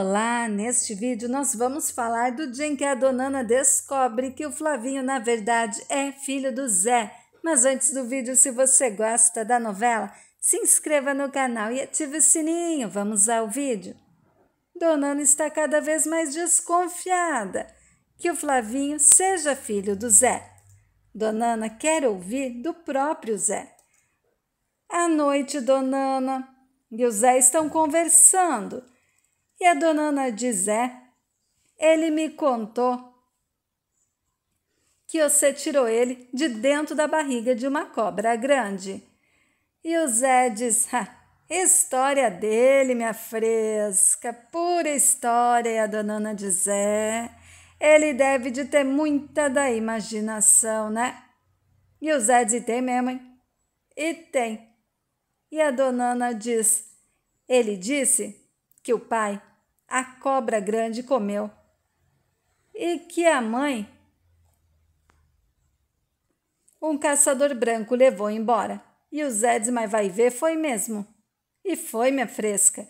Olá! Neste vídeo nós vamos falar do dia em que a Donana descobre que o Flavinho na verdade é filho do Zé. Mas antes do vídeo, se você gosta da novela, se inscreva no canal e ative o sininho. Vamos ao vídeo. Donana está cada vez mais desconfiada que o Flavinho seja filho do Zé. Donana quer ouvir do próprio Zé. À noite, Donana e o Zé estão conversando e a dona Ana diz: ele me contou que você tirou ele de dentro da barriga de uma cobra grande. E o Zé diz: História dele, minha fresca, pura história. E a dona Ana diz: ele deve de ter muita da imaginação, né? E o Zé diz: Tem mesmo, hein? E tem. E a dona Ana diz: Ele disse que o pai a cobra grande comeu. E que a mãe, um caçador branco levou embora. E o Zé de vai ver foi mesmo. E foi, minha fresca.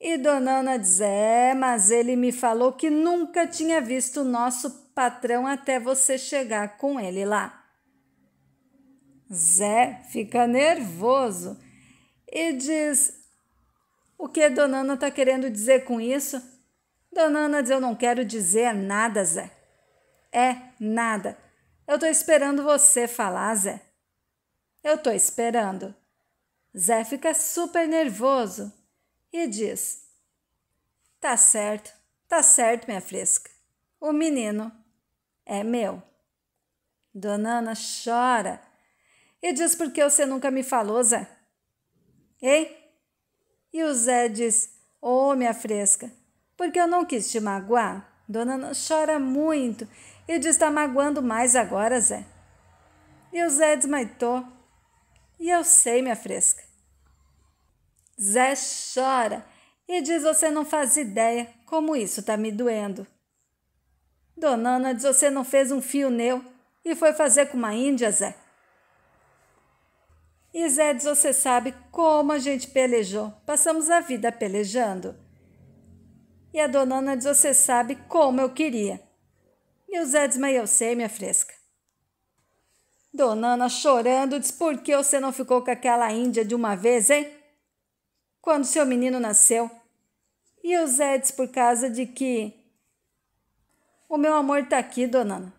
E Dona Ana diz: É, mas ele me falou que nunca tinha visto o nosso patrão até você chegar com ele lá. Zé fica nervoso e diz: o que Dona está querendo dizer com isso? Dona diz: Eu não quero dizer nada, Zé. É nada. Eu estou esperando você falar, Zé. Eu estou esperando. Zé fica super nervoso e diz: Tá certo, tá certo, minha fresca. O menino é meu. Dona chora e diz: Por que você nunca me falou, Zé? Ei? E o Zé diz: Ô, oh, minha fresca, porque eu não quis te magoar. Dona Ana chora muito e diz: Está magoando mais agora, Zé. E o Zé desmaitou. E eu sei, minha fresca. Zé chora e diz: Você não faz ideia como isso está me doendo. Dona Ana diz: Você não fez um fio meu e foi fazer com uma índia, Zé. E Zeds, você sabe como a gente pelejou. Passamos a vida pelejando. E a dona Ana diz, você sabe como eu queria. E o Zeds, mas eu sei, minha fresca. Dona Ana chorando, diz, por que você não ficou com aquela índia de uma vez, hein? Quando seu menino nasceu. E o diz: por causa de que... O meu amor tá aqui, dona Ana.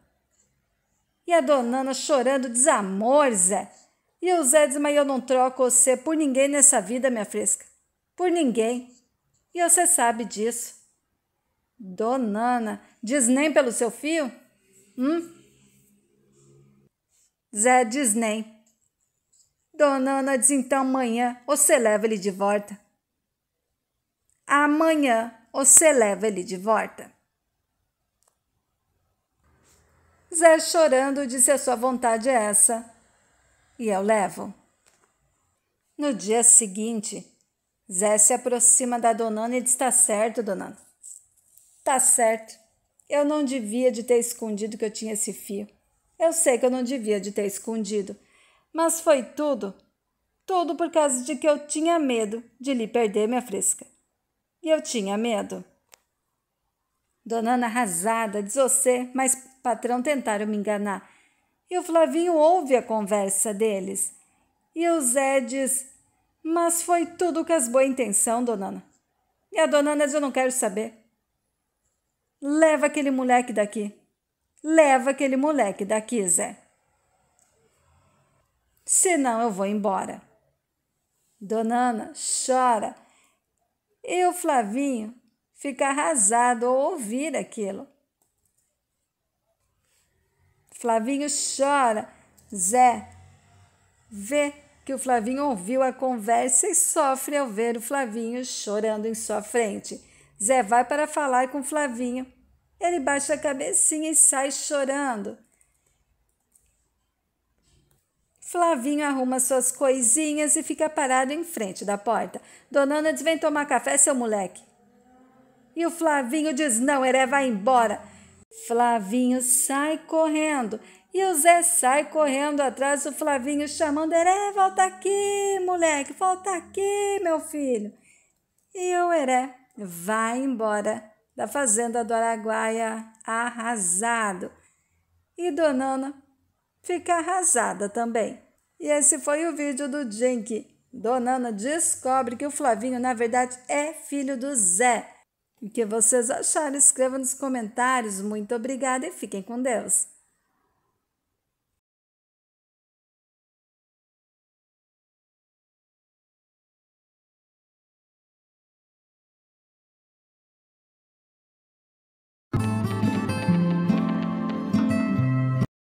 E a dona Ana chorando, diz, amor, Zé... E o Zé diz, mas eu não troco você por ninguém nessa vida, minha fresca. Por ninguém. E você sabe disso. Donana, diz nem pelo seu fio? Hum? Zé diz nem. Dona Ana diz então amanhã você leva ele de volta. Amanhã você leva ele de volta. Zé chorando disse a sua vontade é essa e eu levo. No dia seguinte, Zé se aproxima da dona Ana e diz: Tá certo, dona Ana. Tá certo. Eu não devia de ter escondido que eu tinha esse fio. Eu sei que eu não devia de ter escondido, mas foi tudo, tudo por causa de que eu tinha medo de lhe perder minha fresca. E eu tinha medo. Dona Ana arrasada, diz você, mas patrão tentaram me enganar. E o Flavinho ouve a conversa deles. E o Zé diz: Mas foi tudo com as boas intenções, dona Ana. E a dona Ana diz: Eu não quero saber. Leva aquele moleque daqui. Leva aquele moleque daqui, Zé. Senão eu vou embora. Dona Ana chora. E o Flavinho fica arrasado ao ouvir aquilo. Flavinho chora. Zé vê que o Flavinho ouviu a conversa e sofre ao ver o Flavinho chorando em sua frente. Zé vai para falar com Flavinho. Ele baixa a cabecinha e sai chorando. Flavinho arruma suas coisinhas e fica parado em frente da porta. Dona Ana Vem tomar café, seu moleque. E o Flavinho diz: Não, ele é, vai embora. Flavinho sai correndo e o Zé sai correndo atrás do Flavinho, chamando: Heré, volta aqui, moleque, volta aqui, meu filho. E o Heré vai embora da fazenda do Araguaia arrasado. E Dona Ana fica arrasada também. E esse foi o vídeo do Jink. Dona Ana descobre que o Flavinho, na verdade, é filho do Zé. O que vocês acharam, escreva nos comentários. Muito obrigada e fiquem com Deus.